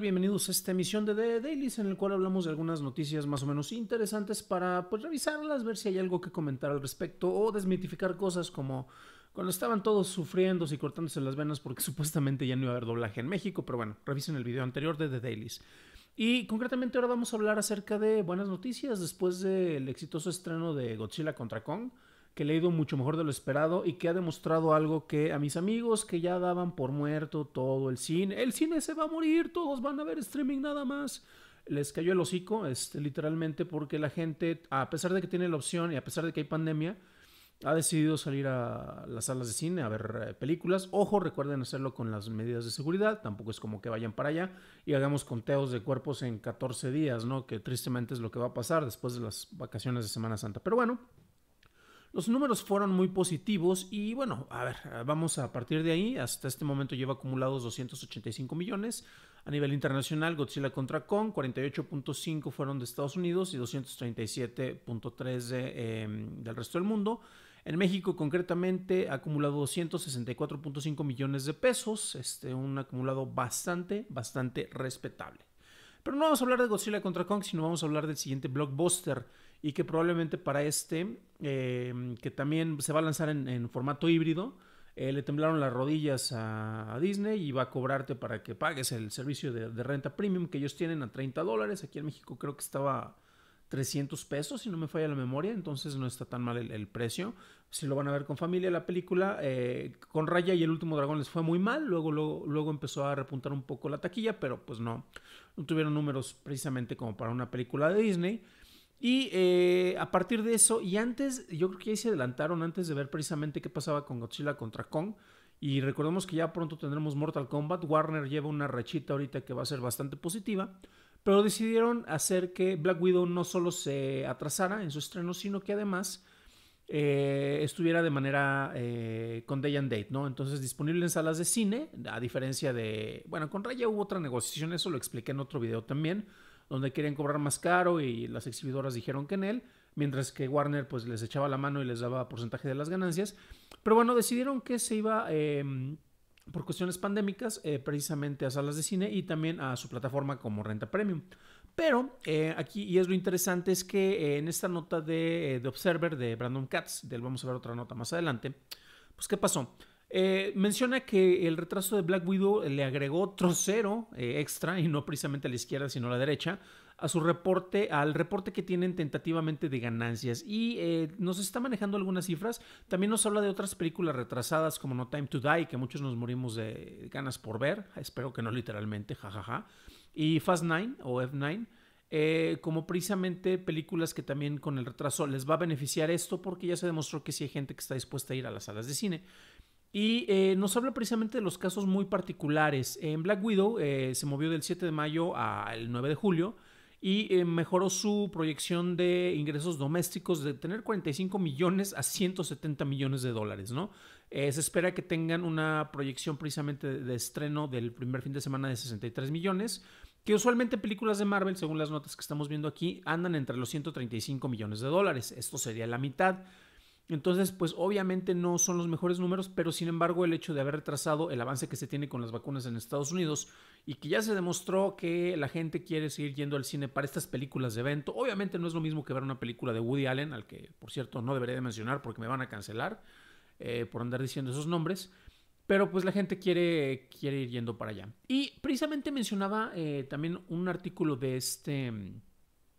Bienvenidos a esta emisión de The Dailies en el cual hablamos de algunas noticias más o menos interesantes para pues, revisarlas, ver si hay algo que comentar al respecto o desmitificar cosas como cuando estaban todos sufriendo y cortándose las venas porque supuestamente ya no iba a haber doblaje en México, pero bueno, revisen el video anterior de The Dailies. Y concretamente ahora vamos a hablar acerca de buenas noticias después del exitoso estreno de Godzilla contra Kong que le ha ido mucho mejor de lo esperado y que ha demostrado algo que a mis amigos que ya daban por muerto todo el cine, el cine se va a morir, todos van a ver streaming nada más. Les cayó el hocico, este, literalmente, porque la gente, a pesar de que tiene la opción y a pesar de que hay pandemia, ha decidido salir a las salas de cine a ver eh, películas. Ojo, recuerden hacerlo con las medidas de seguridad, tampoco es como que vayan para allá y hagamos conteos de cuerpos en 14 días, ¿no? Que tristemente es lo que va a pasar después de las vacaciones de Semana Santa. Pero bueno, los números fueron muy positivos y bueno, a ver, vamos a partir de ahí. Hasta este momento lleva acumulados 285 millones. A nivel internacional, Godzilla contra Kong, 48.5 fueron de Estados Unidos y 237.3 em, del resto del mundo. En México, concretamente, ha acumulado 264.5 millones de pesos, este, un acumulado bastante, bastante respetable. Pero no vamos a hablar de Godzilla contra Kong, sino vamos a hablar del siguiente blockbuster y que probablemente para este, em, que también se va a lanzar en, formato híbrido, eh, le temblaron las rodillas a, Disney y va a cobrarte para que pagues el servicio de, renta premium que ellos tienen a 30 dólares. Aquí en México creo que estaba 300 pesos, si no me falla la memoria, entonces no está tan mal el, precio. Si lo van a ver con familia, la película eh, con Raya y el último dragón les fue muy mal, luego, luego, luego, empezó a repuntar un poco la taquilla, pero pues no, no tuvieron números precisamente como para una película de Disney. Y eh, a partir de eso, y antes, yo creo que ahí se adelantaron antes de ver precisamente qué pasaba con Godzilla contra Kong. Y recordemos que ya pronto tendremos Mortal Kombat. Warner lleva una rechita ahorita que va a ser bastante positiva. Pero decidieron hacer que Black Widow no solo se atrasara en su estreno, sino que además eh, estuviera de manera eh, con day and date, ¿no? Entonces disponible en salas de cine, a diferencia de, bueno, con Raya hubo otra negociación, eso lo expliqué en otro video también, donde querían cobrar más caro y las exhibidoras dijeron que en él, mientras que Warner pues les echaba la mano y les daba porcentaje de las ganancias. Pero bueno, decidieron que se iba em, por cuestiones pandémicas eh, precisamente a salas de cine y también a su plataforma como renta premium. Pero eh, aquí, y es lo interesante, es que eh, en esta nota de, de Observer de Brandon Katz, del vamos a ver otra nota más adelante, pues ¿qué pasó? Eh, menciona que el retraso de Black Widow le agregó trocero eh, extra, y no precisamente a la izquierda, sino a la derecha, a su reporte, al reporte que tienen tentativamente de ganancias. Y eh, nos está manejando algunas cifras. También nos habla de otras películas retrasadas como No Time to Die, que muchos nos morimos de ganas por ver. Espero que no literalmente, jajaja. Y Fast Nine o F9. como precisamente películas que también con el retraso les va a beneficiar esto porque ya se demostró que sí hay gente que está dispuesta a ir a las salas de cine. Y eh, nos habla precisamente de los casos muy particulares. En Black Widow eh, se movió del 7 de mayo al 9 de julio y eh, mejoró su proyección de ingresos domésticos de tener 45 millones a 170 millones de dólares, ¿no? se espera que tengan una proyección precisamente de, de, estreno del primer fin de semana de 63 millones, que usualmente películas de Marvel, según las notas que estamos viendo aquí, andan entre los 135 millones de dólares. Esto sería la mitad. Entonces, pues obviamente no son los mejores números, pero sin embargo el hecho de haber retrasado el avance que se tiene con las vacunas en Estados Unidos y que ya se demostró que la gente quiere seguir yendo al cine para estas películas de evento, obviamente no es lo mismo que ver una película de Woody Allen, al que por cierto no debería de mencionar porque me van a cancelar eh, por andar diciendo esos nombres, pero pues la gente quiere, quiere ir yendo para allá. Y precisamente mencionaba eh, también un artículo de este mm,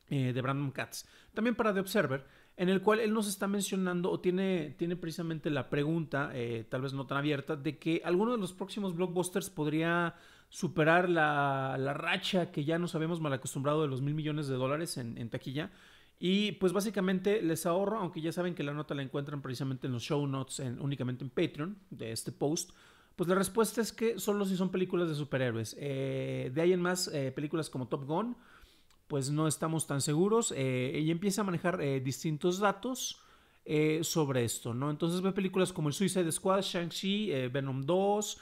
eh, de Brandon Katz, también para The Observer, en el cual él nos está mencionando o tiene, tiene precisamente la pregunta, eh, tal vez no tan abierta, de que alguno de los próximos blockbusters podría superar la, racha que ya nos habíamos mal acostumbrado de los mil millones de dólares en, taquilla. Y pues básicamente les ahorro, aunque ya saben que la nota la encuentran precisamente en los show notes, únicamente en Patreon de este post. Pues la respuesta es que solo si son películas de superhéroes. Eh, de ahí en más, películas como Top Gun, pues no estamos tan seguros. Eh, ella y empieza a manejar eh, distintos datos eh, sobre esto, ¿no? Entonces ve películas como el Suicide Squad, Shang-Chi, Venom 2,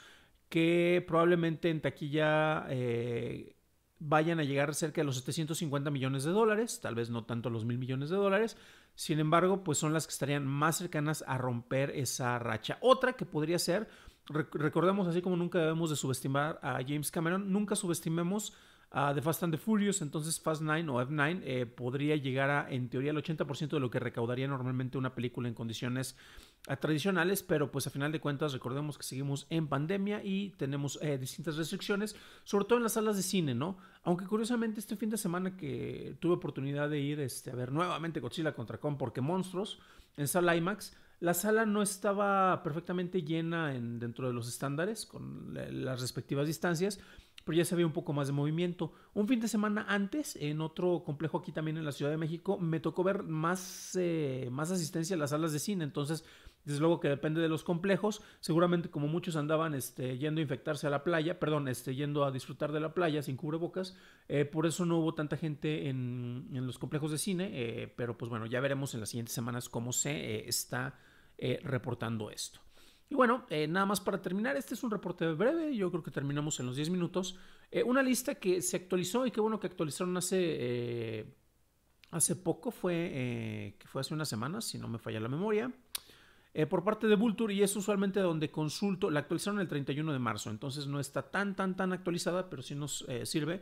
que probablemente en taquilla vayan a llegar cerca de los 750 millones de dólares, tal vez no tanto los mil millones de dólares. Sin embargo, pues son las que estarían más cercanas a romper esa racha. Otra que podría ser, recordemos así como nunca debemos de subestimar a James Cameron, nunca subestimemos de Fast and the Furious, entonces Fast 9 o F9 eh, podría llegar a, en teoría, el 80% de lo que recaudaría normalmente una película en condiciones eh, tradicionales, pero pues a final de cuentas recordemos que seguimos en pandemia y tenemos eh, distintas restricciones, sobre todo en las salas de cine, ¿no? Aunque curiosamente este fin de semana que tuve oportunidad de ir este, a ver nuevamente Godzilla contra Kong porque Monstruos en sala IMAX, la sala no estaba perfectamente llena en, dentro de los estándares, con las respectivas distancias, pero ya se veía un poco más de movimiento. Un fin de semana antes, en otro complejo aquí también en la Ciudad de México, me tocó ver más, eh, más asistencia a las salas de cine. Entonces, desde luego que depende de los complejos. Seguramente como muchos andaban este, yendo a infectarse a la playa, perdón, este, yendo a disfrutar de la playa sin cubrebocas, eh, por eso no hubo tanta gente en, los complejos de cine, eh, pero pues bueno, ya veremos en las siguientes semanas cómo se está reportando esto. Y bueno, eh, nada más para terminar, este es un reporte breve, yo creo que terminamos en los 10 minutos. Eh, una lista que se actualizó y qué bueno que actualizaron hace, eh, hace poco, fue, que fue hace unas semanas, si no me falla la memoria, por parte de Vulture y es usualmente donde consulto, la actualizaron el 31 de marzo, entonces no está tan, tan, tan actualizada, pero sí nos sirve.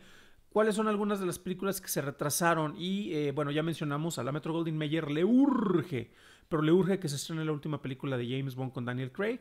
¿Cuáles son algunas de las películas que se retrasaron? Y bueno, ya mencionamos a la Metro Golden Mayer, le urge pero le urge que se estrene la última película de James Bond con Daniel Craig.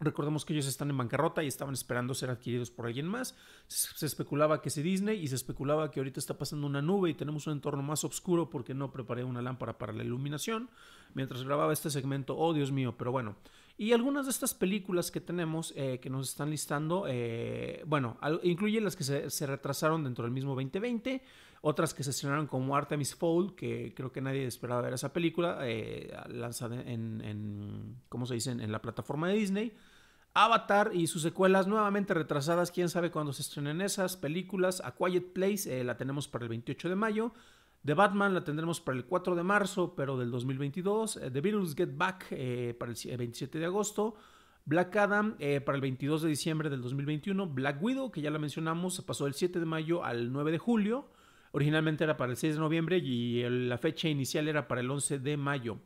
Recordemos que ellos están en bancarrota y estaban esperando ser adquiridos por alguien más. Se especulaba que se Disney y se especulaba que ahorita está pasando una nube y tenemos un entorno más oscuro porque no preparé una lámpara para la iluminación mientras grababa este segmento. Oh, Dios mío, pero bueno, y algunas de estas películas que tenemos, eh, que nos están listando, eh, bueno, incluyen las que se, retrasaron dentro del mismo 2020, otras que se estrenaron como Artemis Fowl, que creo que nadie esperaba ver esa película, eh, lanzada en, en, ¿cómo se dice?, en la plataforma de Disney. Avatar y sus secuelas nuevamente retrasadas, quién sabe cuándo se estrenen esas películas. A Quiet Place la tenemos para el 28 de mayo. The Batman la tendremos para el 4 de marzo, pero del 2022. Eh, The Beatles Get Back eh, para el 27 eh, de agosto. Black Adam para el 22 de diciembre del 2021. Black Widow, que ya la mencionamos, se pasó del 7 de mayo al 9 de julio. Originalmente era para el 6 de noviembre y la fecha inicial era para el 11 de mayo.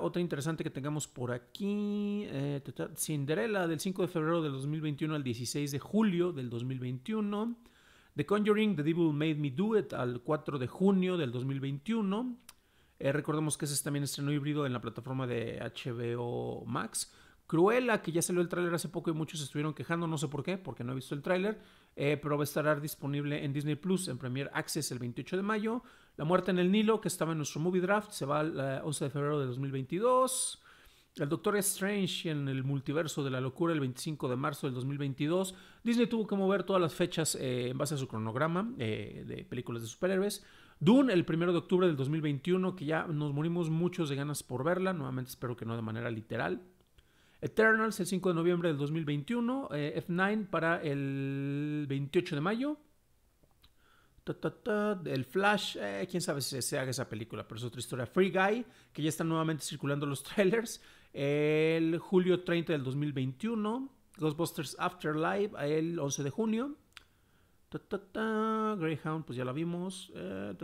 otra interesante que tengamos por aquí. Tata, Cinderella del 5 de febrero del 2021 al 16 de julio del 2021. The Conjuring, The Devil Made Me Do It, al 4 de junio del 2021. Eh, recordemos que ese es también estreno híbrido en la plataforma de HBO Max. Cruella, que ya salió el tráiler hace poco y muchos estuvieron quejando, no sé por qué, porque no he visto el tráiler, eh, pero va a estar disponible en Disney Plus en Premier Access el 28 de mayo. La muerte en el Nilo, que estaba en nuestro movie draft, se va el 11 eh, de febrero de 2022. El Doctor Strange en el multiverso de la locura el 25 de marzo del 2022. Disney tuvo que mover todas las fechas eh, en base a su cronograma eh, de películas de superhéroes. Dune el 1 de octubre del 2021, que ya nos morimos muchos de ganas por verla. Nuevamente espero que no de manera literal. Eternals el 5 de noviembre del 2021. Eh, F9 para el 28 de mayo el Flash, eh, quién sabe si se haga esa película, pero es otra historia. Free Guy, que ya están nuevamente circulando los trailers, el julio 30 del 2021. Ghostbusters Afterlife, el 11 de junio. Greyhound, pues ya la vimos. Eh,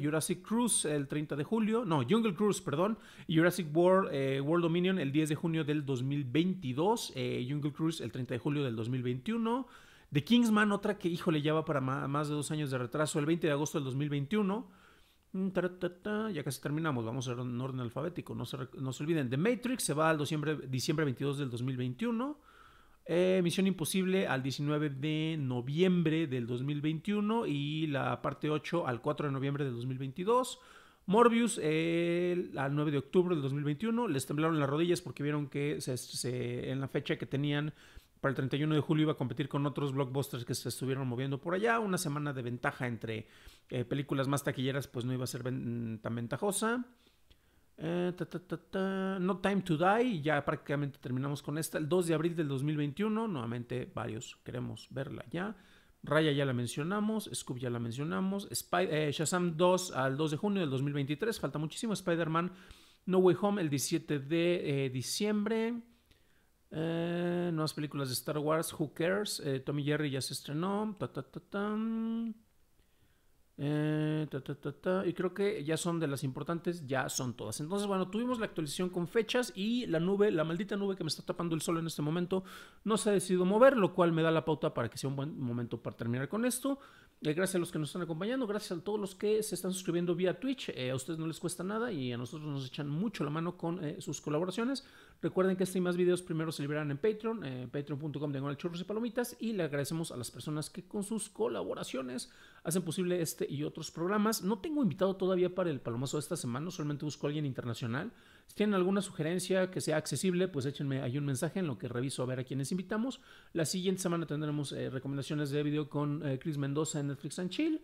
Jurassic Cruise, el 30 de julio. No, Jungle Cruise, perdón. Jurassic World, eh, World Dominion, el 10 de junio del 2022. Jungle Cruise, el 30 de julio del 2021. The Kingsman, otra que, híjole, ya va para más de dos años de retraso, el 20 de agosto del 2021. Mm, ya casi terminamos, vamos a ver en orden alfabético, no se, olviden. The Matrix se va al diciembre, 22 del 2021. Eh, Misión Imposible al 19 de noviembre del 2021 y la parte 8 al 4 de noviembre del 2022. Morbius al 9 de octubre del 2021. Les temblaron las rodillas porque vieron que en la fecha que tenían el 31 de julio iba a competir con otros blockbusters que se estuvieron moviendo por allá. Una semana de ventaja entre eh, películas más taquilleras pues no iba a ser mm, tan ventajosa. Eh, no Time to Die, ya prácticamente terminamos con esta. El 2 de abril del 2021, nuevamente varios queremos verla ya. Raya ya la mencionamos, Scoop ya la mencionamos, eh, Shazam 2 al 2 de junio del 2023, falta muchísimo. Spider-Man No Way Home el 17 de diciembre. Eh, nuevas películas de Star Wars, Who Cares, eh, Tommy Jerry ya se estrenó, eh, ta ta Y creo que ya son de las importantes, ya son todas. Entonces, bueno, tuvimos la actualización con fechas y la nube, la maldita nube que me está tapando el sol en este momento, no se ha decidido mover, lo cual me da la pauta para que sea un buen momento para terminar con esto. gracias a los que nos están acompañando, gracias a todos los que se están suscribiendo vía Twitch. a ustedes no les cuesta nada y a nosotros nos echan mucho la mano con sus colaboraciones. Recuerden que este y más videos primero se liberan en Patreon, eh, patreon.com de churros y palomitas, y le agradecemos a las personas que con sus colaboraciones hacen posible este y otros programas. No tengo invitado todavía para el palomazo de esta semana, solamente busco a alguien internacional. Si tienen alguna sugerencia que sea accesible, pues échenme ahí un mensaje en lo que reviso a ver a quiénes invitamos. La siguiente semana tendremos eh, recomendaciones de video con eh, Chris Mendoza en Netflix and Chill.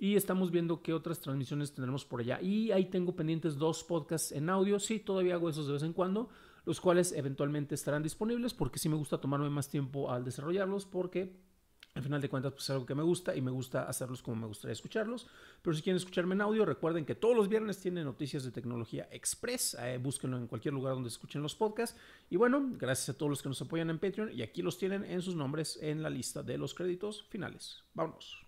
Y estamos viendo qué otras transmisiones tendremos por allá. Y ahí tengo pendientes dos podcasts en audio. Sí, todavía hago esos de vez en cuando los cuales eventualmente estarán disponibles porque sí me gusta tomarme más tiempo al desarrollarlos porque al final de cuentas, pues, es algo que me gusta y me gusta hacerlos como me gustaría escucharlos. Pero si quieren escucharme en audio, recuerden que todos los viernes tienen noticias de tecnología express. Eh, búsquenlo en cualquier lugar donde escuchen los podcasts. Y bueno, gracias a todos los que nos apoyan en Patreon. Y aquí los tienen en sus nombres en la lista de los créditos finales. Vámonos.